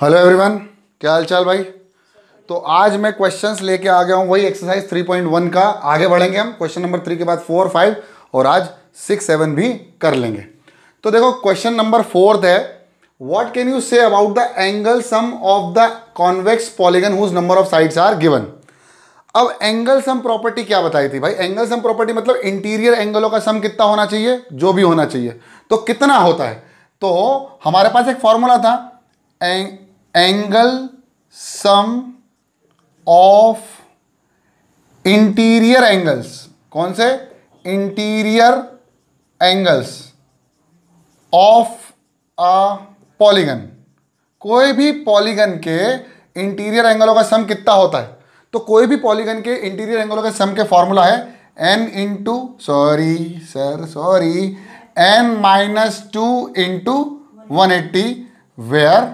Hello everyone क्या हाल चाल भाई तो आज मैं क्वेश्चंस लेके आ गया हूँ वही एक्सरसाइज 3.1 का आगे बढ़ेंगे हम क्वेश्चन नंबर थ्री के बाद फोर फाइव और आज सिक्स सेवन भी कर लेंगे तो देखो क्वेश्चन नंबर फोर्थ है what can you say about the angle sum of the convex polygon whose number of sides are given अब एंगल सम प्रॉपर्टी क्या बताई थी भाई एंगल सम प्रॉपर्टी मतलब इंटीरियर एंगलों का सम कितना होना चाहिए जो भी होना चाहिए तो कितना होता है तो हमारे पास एक फॉर्मूला था एंग angle sum of interior angles कौन से interior angles of a polygon कोई भी पॉलीगन के इंटीरियर एंगलों का सम कितना होता है तो कोई भी पॉलीगन के इंटीरियर एंगलों के सम के फॉर्मूला है n into sorry sir sorry n minus two into one eighty where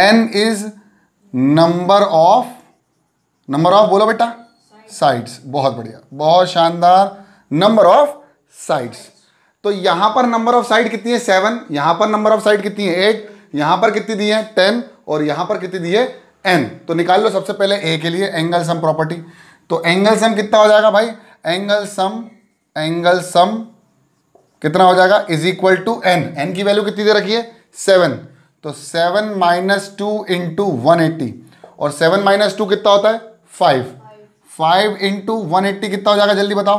n is number of number of बोलो बेटा साइड्स बहुत बढ़िया बहुत शानदार नंबर ऑफ साइड्स तो यहां पर नंबर ऑफ साइड कितनी है सेवन यहां पर नंबर ऑफ साइड कितनी है एट यहां पर कितनी दी है टेन और यहां पर कितनी दी है एन तो निकाल लो सबसे पहले ए के लिए एंगल सम प्रॉपर्टी तो एंगल सम कितना हो जाएगा भाई एंगल सम एंगल सम कितना हो जाएगा is equal to n n की वैल्यू कितनी दे रखी है सेवन तो seven minus two into one eighty और सेवन माइनस टू कितना होता है five five into one eighty कितना हो जाएगा जल्दी बताओ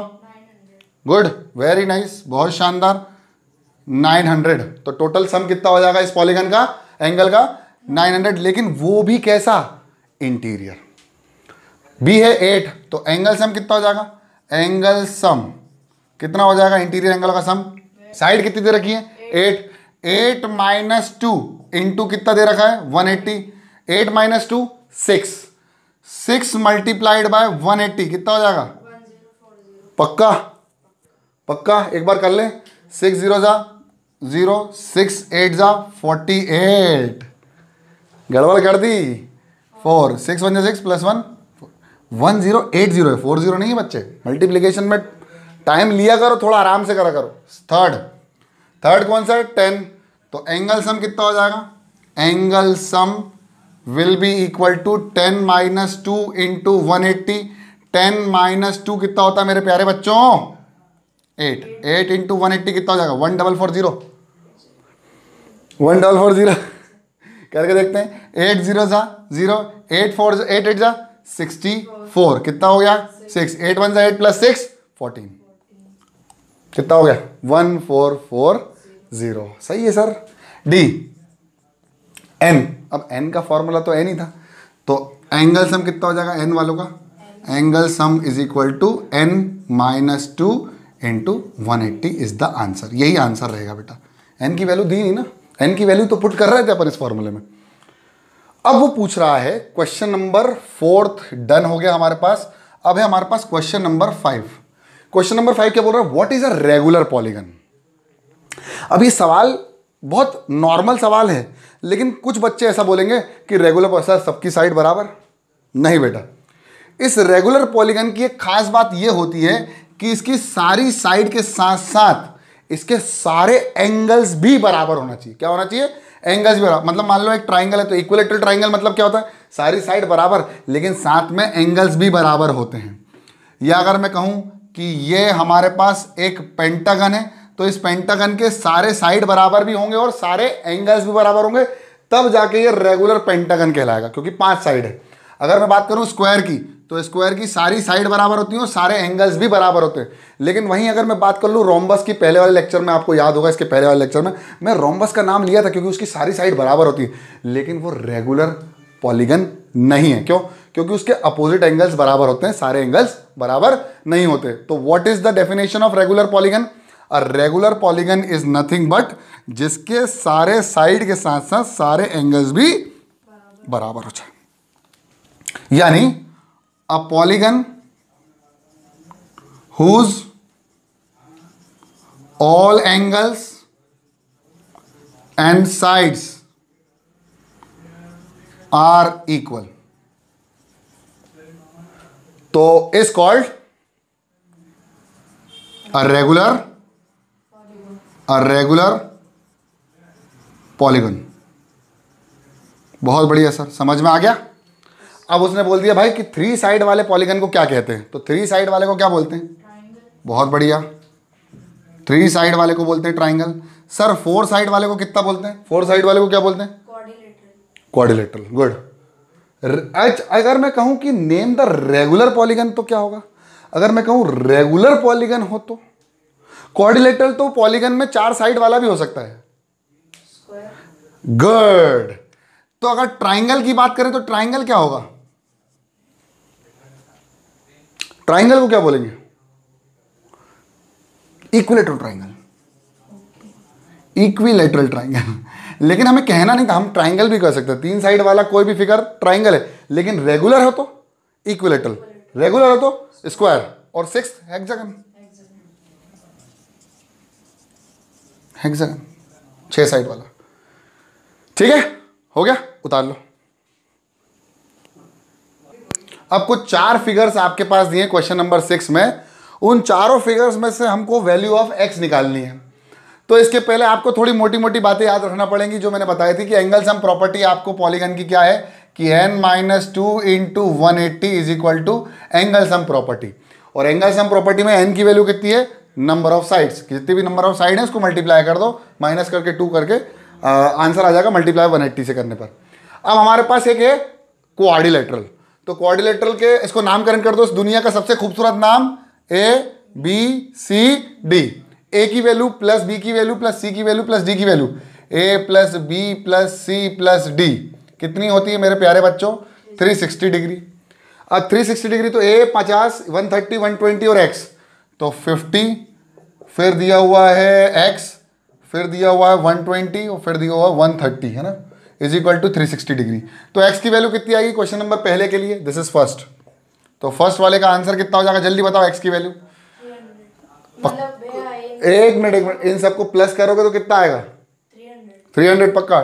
गुड वेरी नाइस बहुत शानदार नाइन हंड्रेड तो टोटल सम कितना हो जाएगा इस पॉलीगन का एंगल का नाइन हंड्रेड लेकिन वो भी कैसा इंटीरियर बी है एट तो एंगल सम कितना हो जाएगा एंगल सम कितना हो जाएगा इंटीरियर एंगल का सम साइड कितनी दे रखी है eight eight minus two into कितना दे रखा है 180 eighty eight minus two six six multiplied by 180 कितना हो जाएगा पक्का पक्का एक बार कर ले सिक्स जीरो जा जीरो सिक्स एट जा फोर्टी एट गड़बड़ कर दी फोर सिक्स वन जा six plus one one zero eight zero है फोर जीरो नहीं है बच्चे मल्टीप्लीकेशन में टाइम लिया करो थोड़ा आराम से करा करो थर्ड थर्ड कौन सा है टेन तो एंगल सम कितना हो जाएगा angle sum will be equal to ten minus two into one eighty ten minus two कितना होता है मेरे प्यारे बच्चों eight eight into one eighty कितना हो जाएगा one double four zero one double four zero करके देखते हैं एट जीरो जा zero eight four eight eight जा सिक्सटी फोर कितना हो गया सिक्स एट वन जा एट प्लस सिक्स फोर्टीन कितना हो गया वन फोर फोर ज़ीरो सही है सर डी एन अब एन का फॉर्मूला तो एन ही था तो एंगल सम कितना हो जाएगा एन वालों का angle sum is equal to n minus two into one eighty is the answer यही आंसर रहेगा बेटा एन की वैल्यू दी नहीं ना एन की वैल्यू तो पुट कर रहे थे अपन इस फॉर्मूले में अब वो पूछ रहा है क्वेश्चन नंबर फोर्थ डन हो गया हमारे पास अब है हमारे पास question number five question number five क्या बोल रहा है what is a regular polygon अब ये सवाल बहुत नॉर्मल सवाल है लेकिन कुछ बच्चे ऐसा बोलेंगे कि रेगुलर पैसा सबकी साइड बराबर नहीं बेटा इस रेगुलर पॉलीगन की एक खास बात यह होती है कि इसकी सारी साइड के साथ साथ इसके सारे एंगल्स भी बराबर होना चाहिए क्या होना चाहिए एंगल्स भी बराबर मतलब मान लो एक ट्राइंगल है तो इक्वलेटरल ट्राइंगल मतलब क्या होता है सारी साइड बराबर लेकिन साथ में एंगल्स भी बराबर होते हैं या अगर मैं कहूं कि ये हमारे पास एक पेंटागन है तो इस पेंटागन के सारे साइड बराबर भी होंगे और सारे एंगल्स भी बराबर होंगे तब जाके ये रेगुलर पेंटागन कहलाएगा क्योंकि पांच साइड है अगर मैं बात करूं स्क्वायर की तो स्क्वायर की सारी साइड बराबर होती हैं और सारे एंगल्स भी बराबर होते हैं लेकिन वहीं अगर मैं बात कर लूँ रोम्बस की पहले वाले लेक्चर में आपको याद होगा इसके पहले वाले लेक्चर में मैं रोम्बस का नाम लिया था क्योंकि उसकी सारी साइड बराबर होती है लेकिन वो रेगुलर पॉलीगन नहीं है क्यों क्योंकि उसके अपोजिट एंगल्स बराबर होते हैं सारे एंगल्स बराबर नहीं होते तो what is the definition of regular polygon a regular polygon is nothing but जिसके सारे साइड के साथ साथ सारे एंगल्स भी बराबर हो जाए यानी a polygon whose all angles and sides are equal तो is called a regular a regular polygon बहुत बढ़िया सर समझ में आ गया अब उसने बोल दिया भाई कि थ्री साइड वाले पॉलीगन को क्या कहते हैं तो थ्री साइड वाले को क्या बोलते हैं बहुत बढ़िया थ्री साइड वाले को बोलते हैं ट्राइंगल सर फोर साइड वाले को कितना बोलते हैं फोर साइड वाले को क्या बोलते हैं क्वारिलेटरल गुड अगर मैं कहूं कि नेम द रेगुलर पॉलीगन तो क्या होगा अगर मैं कहूं रेगुलर पॉलीगन हो तो क्वारिलेटर तो पॉलीगन में चार साइड वाला भी हो सकता है गुड तो अगर ट्राइंगल की बात करें तो ट्राइंगल क्या होगा ट्राइंगल को क्या बोलेंगे इक्विलेटरल ट्राइंगल इक्विलेटरल ट्राइंगल लेकिन हमें कहना नहीं था हम ट्राइंगल भी कर सकते हैं तीन साइड वाला कोई भी फिगर ट्राइंगल है लेकिन रेगुलर हो तो इक्विलेटरल रेगुलर हो तो स्क्वायर और सिक्स हेक्सागन हेक्सागन छह साइड वाला ठीक है हो गया उतार लो कुछ चार फिगर्स आपके पास दिए क्वेश्चन नंबर सिक्स में उन चारों फिगर्स में से हमको वैल्यू ऑफ एक्स निकालनी है तो इसके पहले आपको थोड़ी मोटी मोटी बातें याद रखना पड़ेंगी जो मैंने बताई थी कि एंगल सम प्रॉपर्टी आपको पॉलीगन की क्या है कि n minus two into one eighty is equal to angle sum property और एंगल सम प्रॉपर्टी में एन की वैल्यू कितनी है नंबर ऑफ साइड्स जितने भी नंबर ऑफ साइड है उसको मल्टीप्लाई कर दो माइनस करके टू करके आंसर आ जाएगा मल्टीप्लाई वन एट्टी से करने पर अब हमारे पास एक है कोआर्डिलेटरल तो कोआर्डिलेटरल के इसको नामकरण कर दो इस दुनिया का सबसे खूबसूरत नाम ए बी सी डी ए की वैल्यू प्लस बी की वैल्यू प्लस सी की वैल्यू प्लस डी की value A plus B plus C plus D कितनी होती है मेरे प्यारे बच्चों 360 डिग्री अब 360 डिग्री तो ए 50 130 120 और एक्स तो 50 फिर दिया हुआ है x फिर दिया हुआ है 120 और फिर दिया हुआ है 130 है ना इज इक्वल टू 360 डिग्री तो x की वैल्यू कितनी आएगी क्वेश्चन नंबर पहले के लिए दिस इज फर्स्ट तो फर्स्ट वाले का आंसर कितना हो जाएगा जल्दी बताओ एक्स की वैल्यू मतलब एक मिनट एक मिनट इन सबको प्लस करोगे तो कितना आएगा थ्री हंड्रेड पक्का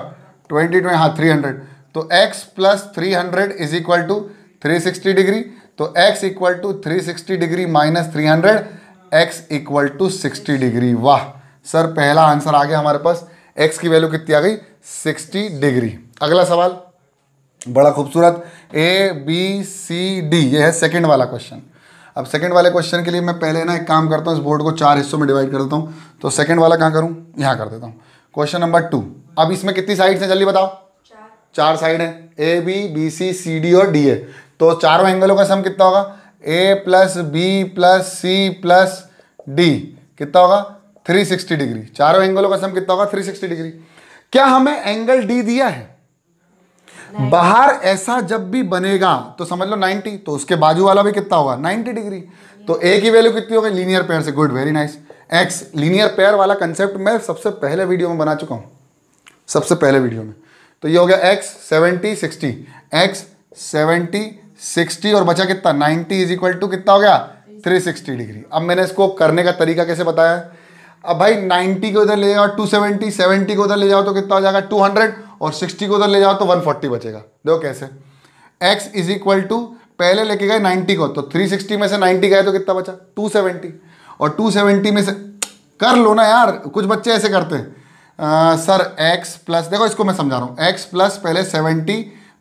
ट्वेंटी ट्वेंटी हाँ थ्री हंड्रेड तो x plus three hundred is equal to three sixty degree तो x equal to three sixty degree minus three hundred x equal to sixty degree वाह sir पहला answer आ गया हमारे पास x की value कितनी आ गई सिक्सटी डिग्री अगला सवाल बड़ा खूबसूरत ए बी सी डी ये है सेकेंड वाला क्वेश्चन अब सेकेंड वाले क्वेश्चन के लिए मैं पहले ना एक काम करता हूँ इस बोर्ड को चार हिस्सों में डिवाइड कर देता हूँ तो सेकेंड वाला कहाँ करूँ यहाँ कर देता हूँ क्वेश्चन नंबर टू अब इसमें कितनी साइड्स हैं जल्दी बताओ चार, चार साइड हैं A B B C C D और डी ए तो चारों एंगलों का सम कितना होगा A plus B plus C plus D कितना होगा 360 डिग्री चारों एंगलों का सम कितना होगा 360 डिग्री क्या हमें एंगल डी दिया है बाहर ऐसा जब भी बनेगा तो समझ लो 90 तो उसके बाजू वाला भी कितना होगा 90 डिग्री तो ए की वैल्यू कितनी होगी लीनियर पेयर से good very nice x linear pair वाला कंसेप्ट मैं सबसे पहले वीडियो में बना चुका हूं सबसे पहले वीडियो में तो ये हो गया x seventy sixty x seventy 60 और बचा कितना 90 इज इक्वल टू कितना हो गया 360 डिग्री अब मैंने इसको करने का तरीका कैसे बताया अब भाई 90 को उधर ले जाओ 270 70 को उधर ले जाओ तो कितना हो जाएगा 200 और 60 को उधर ले जाओ तो 140 बचेगा देखो कैसे x इज इक्वल टू पहले लेके गए 90 को तो 360 में से 90 गए तो कितना बचा 270 और 270 में से कर लो ना यार कुछ बच्चे ऐसे करते हैं सर एक्स प्लस देखो इसको मैं समझा रहा हूँ एक्स प्लस पहले seventy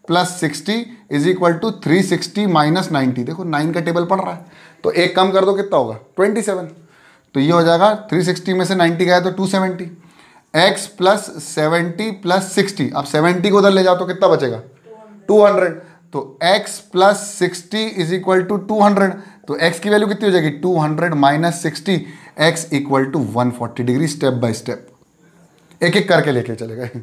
plus sixty is equal to three sixty minus ninety देखो नाइन का टेबल पड़ रहा है तो एक कम कर दो कितना होगा ट्वेंटी सेवन तो ये हो जाएगा थ्री सिक्सटी में से नाइन्टी गया तो two seventy x plus seventy plus sixty आप सेवेंटी को उधर ले जाओ तो कितना बचेगा टू हंड्रेड तो x plus sixty is equal to two hundred तो एक्स की वैल्यू कितनी हो जाएगी two hundred minus sixty x equal to one forty degree step by step एक एक करके लेके चले गए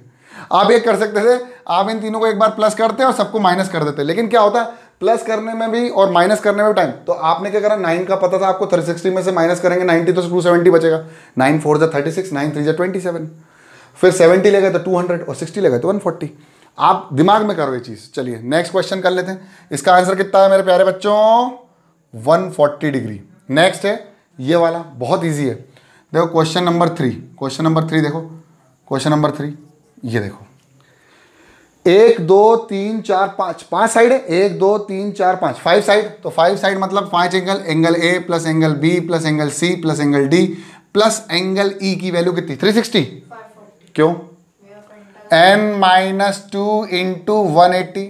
आप ये कर सकते थे आप इन तीनों को एक बार प्लस करते और सबको माइनस कर देते लेकिन क्या होता है प्लस करने में भी और माइनस करने में टाइम तो आपने क्या करा नाइन का पता था आपको थर्टी सिक्सटी में से माइनस करेंगे नाइनटी तो टू सेवेंटी बचेगा नाइन फोर जै थर्टी सिक्स नाइन थ्री जै ट्वेंटी सेवन फिर सेवेंटी ले गए तो टू हंड्रेड और सिक्सटी ले गए तो वन फोर्टी आप दिमाग में करो ये चीज़ चलिए नेक्स्ट क्वेश्चन कर लेते हैं इसका आंसर कितना है मेरे प्यारे बच्चों फोर्टी डिग्री नेक्स्ट है ये वाला बहुत ईजी है देखो question number three question number three देखो क्वेश्चन नंबर थ्री ये देखो एक दो तीन चार पांच पांच साइड है एक दो तीन चार पांच फाइव साइड तो फाइव साइड मतलब पांच angle angle A plus angle B plus angle C plus angle D plus angle E की वैल्यू कितनी थ्री सिक्सटी क्यों n minus two into one eighty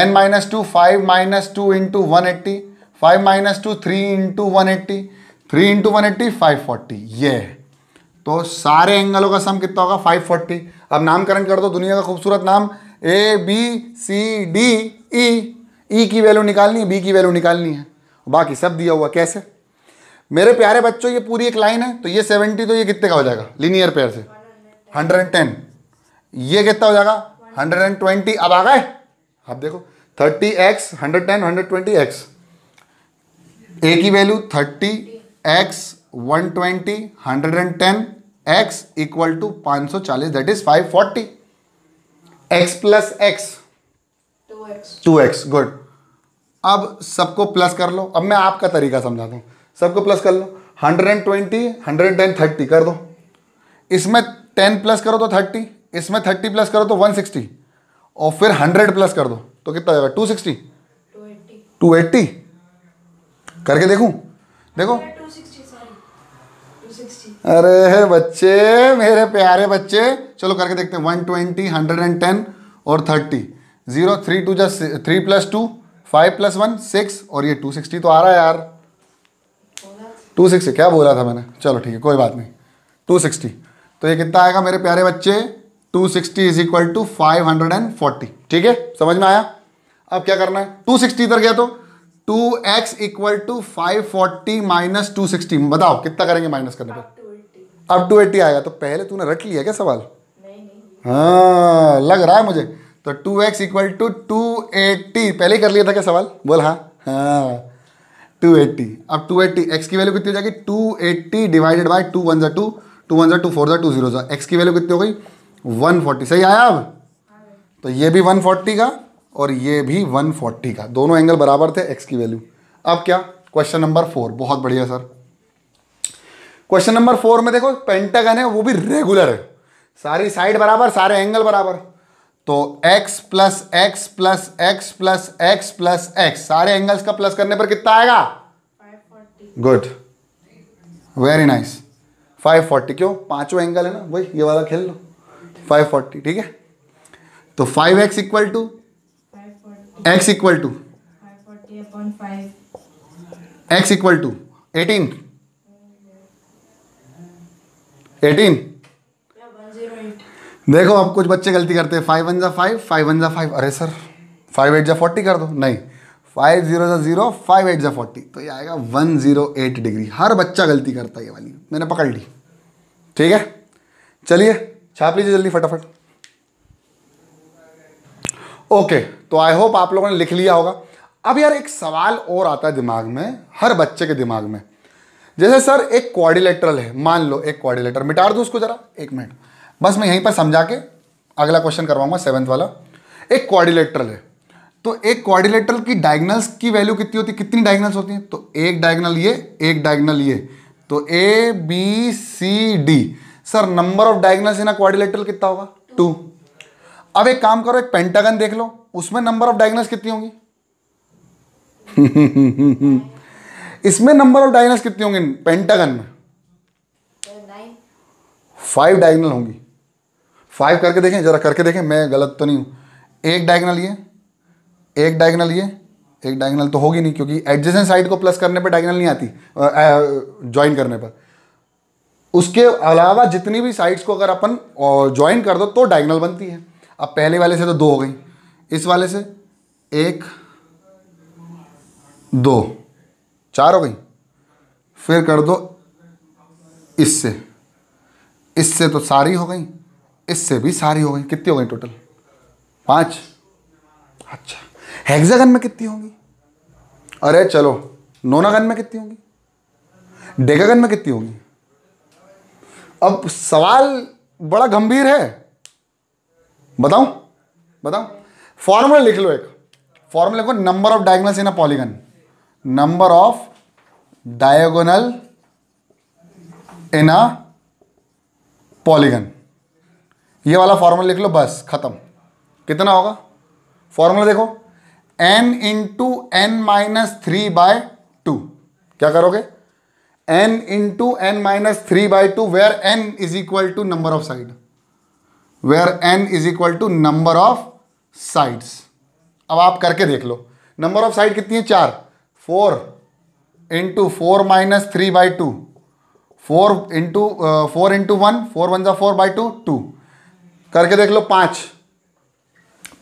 n minus two five minus two into one eighty five minus two three into one eighty three into one eighty five forty ये है तो सारे एंगलों का sum कितना होगा 540 अब नामकरण कर दो दुनिया का खूबसूरत नाम ए बी सी डी ई ई की वैल्यू निकालनी है बी की वैल्यू निकालनी है बाकी सब दिया हुआ कैसे मेरे प्यारे बच्चों ये पूरी एक लाइन है तो ये सेवेंटी तो ये कितने का हो जाएगा लीनियर पेयर से हंड्रेड एंड टेन ये कितना हो जाएगा हंड्रेड एंड ट्वेंटी अब आ गए आप देखो thirty x hundred ten hundred twenty x A की value thirty x one twenty hundred and ten x equal to पांच सौ चालीस that is five forty x plus x two x good अब सबको प्लस कर लो अब मैं आपका तरीका समझा दू सबको प्लस कर लो hundred and twenty hundred and thirty कर दो इसमें टेन प्लस करो तो थर्टी इसमें थर्टी प्लस करो तो वन सिक्सटी और फिर हंड्रेड प्लस कर दो तो कितना जाएगा टू सिक्सटी टू एट्टी करके देखू देखो अरे बच्चे मेरे प्यारे बच्चे चलो करके देखते हैं one twenty hundred and ten और थर्टी जीरो थ्री टू जा three plus two five plus one six और ये टू सिक्सटी तो आ रहा है यार टू सिक्सटी क्या बोला था मैंने चलो ठीक है कोई बात नहीं टू सिक्सटी तो ये कितना आएगा मेरे प्यारे बच्चे two sixty is equal to five hundred and forty ठीक है समझ में आया अब क्या करना है टू सिक्सटी इधर गया तो two x equal to five forty minus two sixty बताओ कितना करेंगे माइनस करने पर अब टू एट्टी आएगा तो पहले तूने रट लिया क्या सवाल हाँ लग रहा है मुझे तो two x equal to two eighty पहले ही कर लिया था क्या सवाल बोल हाँ हाँ टू एट्टी अब टू एट्टी एक्स की वैल्यू कितनी हो जाएगी two eighty divided by two one जो टू टू वन जो टू फोर जो टू जीरो जो एक्स की वैल्यू कितनी हो गई वन फोर्टी सही आया अब हाँ। तो ये भी वन फोर्टी का और ये भी 140 का दोनों एंगल बराबर थे एक्स की वैल्यू अब क्या क्वेश्चन नंबर फोर बहुत बढ़िया सर क्वेश्चन नंबर फोर में देखो पेंटागन है वो भी रेगुलर है सारी साइड बराबर सारे एंगल बराबर तो x plus x plus x plus x plus x सारे एंगल्स का प्लस करने पर कितना आएगा गुड वेरी नाइस 540 क्यों पांचों एंगल है ना वही ये वाला खेल लो 540 ठीक है तो 5x x equal to x equal to x equal to eighteen eighteen देखो अब कुछ बच्चे गलती करते हैं फाइव वन ज़ा फाइव फाइव वन ज़ा फाइव अरे सर फाइव एट ज़ा फोर्टी कर दो नहीं फाइव जीरो ज़ा ज़ीरो फाइव एट ज़ा फोर्टी तो ये आएगा वन ज़ीरो एट डिग्री हर बच्चा गलती करता है ये वाली मैंने पकड़ ली ठीक है चलिए छाप लीजिए जल्दी फटाफट ओके तो आई होप आप लोगों ने लिख लिया होगा अब यार एक सवाल और आता है दिमाग में हर बच्चे के दिमाग में जैसे सर एक क्वारिलेटरल है मान लो एक क्वारिलेटर मिटार दो उसको जरा एक मिनट बस मैं यहीं पर समझा के अगला क्वेश्चन करवाऊंगा सेवन्थ वाला एक क्वारिलेटरल है तो एक क्वारिलेटरल की डायग्नल्स की वैल्यू कितनी होती है कितनी डायग्नल्स होती हैं तो एक डायग्नल ये एक डायग्नल ये तो A B C D sir number of diagonals in a quadrilateral कितना होगा टू अब एक काम करो एक पेंटागन देख लो उसमें नंबर ऑफ डायगनस कितनी होंगी इसमें नंबर ऑफ डायगनस कितनी होंगी पेंटागन में फाइव डायग्नल होंगी फाइव करके देखें जरा करके देखें मैं गलत तो नहीं हूं एक डायग्नल ये एक डायगनल ये एक डायगनल तो होगी नहीं क्योंकि एडजेसेंट साइड को प्लस करने पर डायग्नल नहीं आती ज्वाइन करने पर उसके अलावा जितनी भी साइड्स को अगर अपन ज्वाइन कर दो तो डायगनल बनती है अब पहले वाले से तो दो हो गई इस वाले से एक दो चार हो गई फिर कर दो इससे इससे तो सारी हो गई इससे भी सारी हो गई कितनी हो गई टोटल पांच अच्छा हेक्सागन में कितनी होंगी अरे चलो नोनागन में कितनी होंगी डेगागन में कितनी होंगी अब सवाल बड़ा गंभीर है बताऊं बताऊं फॉर्मूला लिख लो एक फॉर्मूला को number of diagonals in a polygon number of diagonal in a polygon ये वाला फॉर्मूला लिख लो बस खत्म कितना होगा फॉर्मूला देखो n into n minus three by two क्या करोगे n into n minus three by two where n is equal to number of side where n is equal to number of sides अब आप करके देख लो number of side कितनी है चार four into four minus three by two four into four into one four one ज़ा four by two two करके देख लो पांच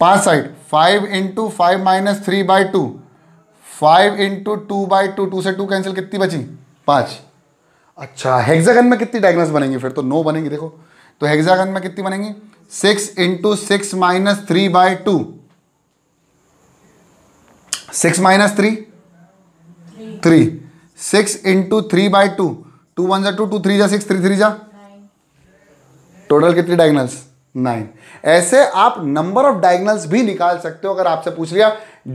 पांच side five into five minus three by two five into two by two two से two cancel कितनी बची पांच अच्छा हेक्सागन में कितनी डायग्नस बनेंगी फिर तो नो बनेंगी देखो तो हेक्सागन में कितनी बनेंगी six into six minus three by two six minus three three six into three by two two one जा टू टू थ्री जा सिक्स थ्री थ्री जा टोटल कितनी डायगनल्स नाइन ऐसे आप नंबर ऑफ डायगनल्स भी निकाल सकते हो अगर आपसे पूछ लिया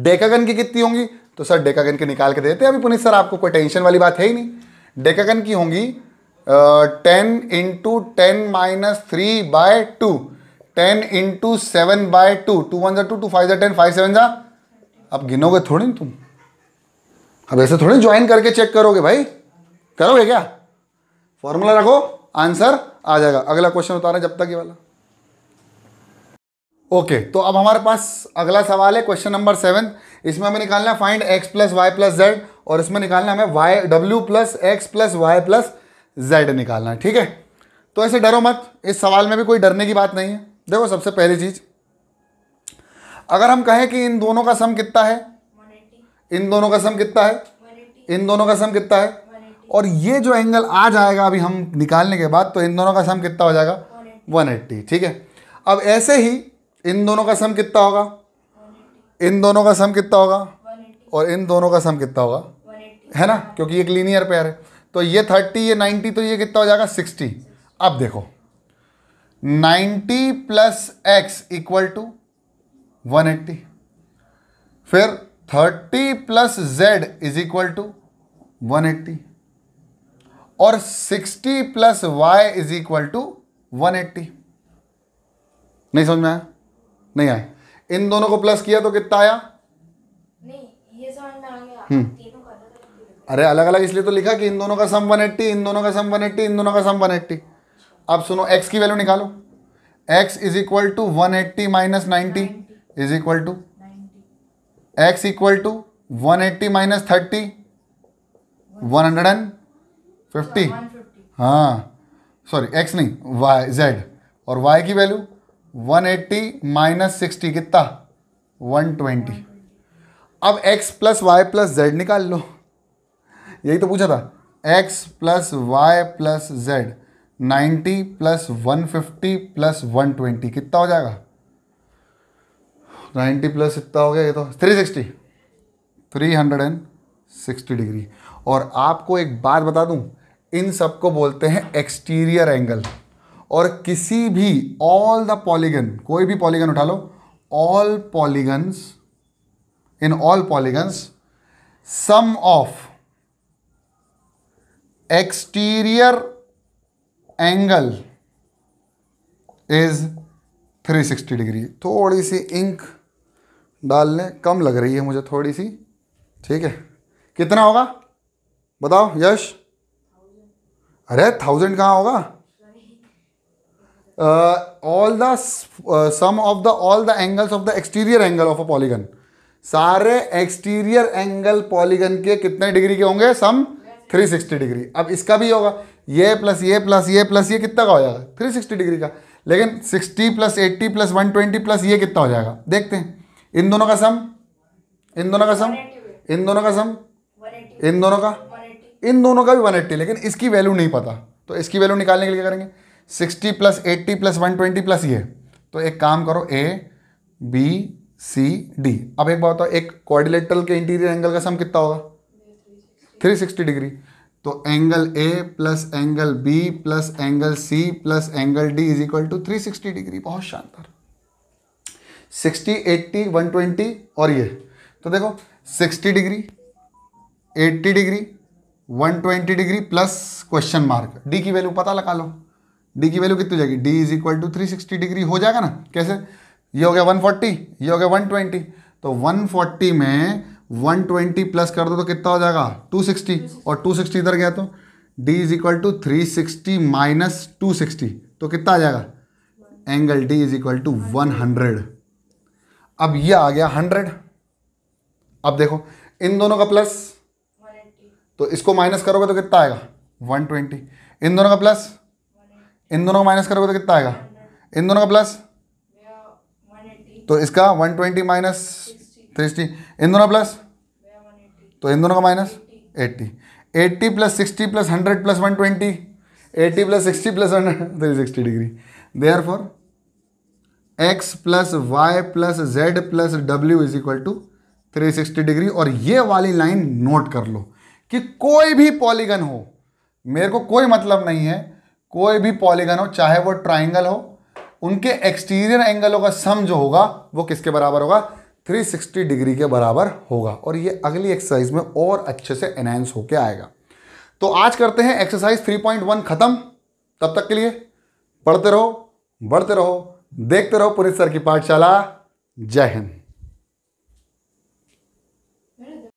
डेकागन की कितनी होंगी तो सर डेकागन के निकाल के देते हैं अभी पुनीत सर आपको कोई टेंशन वाली बात है ही नहीं डेकागन की होंगी ten into ten minus three by two ten into seven by two two one जो टू टू फाइव ज़ा टेन फाइव सेवन ज़ा अब गिनोगे थोड़ी ना तुम अब ऐसे थोड़ी ज्वाइन करके चेक करोगे भाई करोगे क्या फॉर्मूला रखो आंसर आ जाएगा अगला क्वेश्चन उतारा जब तक ये वाला ओके तो अब हमारे पास अगला सवाल है क्वेश्चन नंबर सेवन इसमें हमें निकालना है find x plus Y plus z और इसमें निकालना हमें वाई डब्ल्यू plus x plus Y plus z निकालना है ठीक है तो ऐसे डरो मत इस सवाल में भी कोई डरने की बात नहीं है देखो सबसे पहली चीज अगर हम कहें कि इन दोनों का सम कितना है इन दोनों का सम कितना है इन दोनों का सम कितना है और ये जो एंगल आ जाएगा अभी हम निकालने के बाद तो इन दोनों का सम कितना हो जाएगा 180 ठीक है अब ऐसे ही इन दोनों का सम कितना होगा इन दोनों का सम कितना होगा और इन दोनों का सम कितना होगा है ना क्योंकि एक लीनियर पेयर है तो ये थर्टी ये नाइन्टी तो ये कितना हो जाएगा सिक्सटी अब देखो ninety plus x equal to one eighty फिर thirty plus z is equal to one eighty और sixty plus y is equal to one eighty नहीं समझ में आया नहीं आया इन दोनों को प्लस किया तो कितना आया नहीं ये समझ में आ गया हम्म। अरे अलग अलग इसलिए तो लिखा कि इन दोनों का सम 180 इन दोनों का सम 180 इन दोनों का सम 180 अब सुनो x की वैल्यू निकालो x is equal to one eighty minus ninety is equal to x equal to one eighty minus thirty one hundred and fifty हाँ सॉरी x नहीं y z और y की value one eighty minus sixty कितना one twenty अब x plus Y plus z निकाल लो यही तो पूछा था x plus Y plus z 90 plus 150 plus 120 कितना हो जाएगा 90 प्लस इतना हो गया ये तो 360 360 डिग्री और आपको एक बात बता दूं इन सब को बोलते हैं एक्सटीरियर एंगल और किसी भी ऑल द पॉलीगन कोई भी पॉलीगन उठा लो all polygons in all polygons sum of exterior angle is 360 degree थोड़ी सी इंक डालने कम लग रही है मुझे थोड़ी सी ठीक है कितना होगा बताओ यश अरे थाउजेंड कहाँ होगा all the sum of the all the angles of the exterior angle of a polygon सारे एक्सटीरियर एंगल पॉलीगन के कितने डिग्री के होंगे सम 360 डिग्री अब इसका भी होगा ये प्लस ये प्लस ये प्लस ये कितना का हो जाएगा थ्री सिक्सटी डिग्री का लेकिन sixty plus eighty plus one twenty plus ये कितना हो जाएगा देखते हैं इन दोनों का सम इन दोनों का सम इन दोनों का सम इन दोनों का इन दोनों का भी वन एट्टी लेकिन इसकी वैल्यू नहीं पता तो इसकी वैल्यू निकालने के लिए क्या करेंगे sixty plus eighty plus one twenty plus ये तो एक काम करो ए बी सी डी अब एक बात बताओ एक कॉर्डिलेटल के इंटीरियर एंगल का सम कितना होगा थ्री सिक्सटी डिग्री तो angle A plus angle B plus angle C plus angle D is equal to three sixty degree बहुत शानदार सिक्सटी एट्टी वन ट्वेंटी और ये तो देखो sixty degree eighty degree one twenty degree plus question mark D की value पता लगा लो डी की वैल्यू कितनी हो जाएगी D is equal to three sixty degree हो जाएगा ना कैसे ये हो गया वन फोर्टी ये हो गया वन ट्वेंटी तो वन फोर्टी में 120 प्लस कर दो तो कितना हो जाएगा 260 और 260 इधर गया तो d is equal to three sixty minus two तो कितना आ जाएगा angle d is equal to one अब ये आ गया 100 अब देखो इन दोनों का प्लस तो इसको माइनस करोगे तो कितना आएगा 120 इन दोनों का प्लस इन दोनों का माइनस करोगे तो कितना आएगा इन दोनों का प्लस तो इसका 120 माइनस थ्री इन दोनों प्लस तो इन दोनों का minus eighty eighty plus sixty plus hundred plus one twenty eighty plus sixty plus hundred three sixty degree therefore X plus Y plus Z plus W is equal to three sixty degree और ये वाली line note कर लो कि कोई भी polygon हो मेरे को कोई मतलब नहीं है कोई भी पॉलीगन हो चाहे वो ट्राइंगल हो उनके एक्सटीरियर एंगलों का सम जो होगा वो किसके बराबर होगा 360 डिग्री के बराबर होगा और ये अगली एक्सरसाइज में और अच्छे से एनहेंस होकर आएगा तो आज करते हैं एक्सरसाइज 3.1 खत्म तब तक के लिए पढ़ते रहो बढ़ते रहो देखते रहो पुनित सर की पाठशाला जय हिंद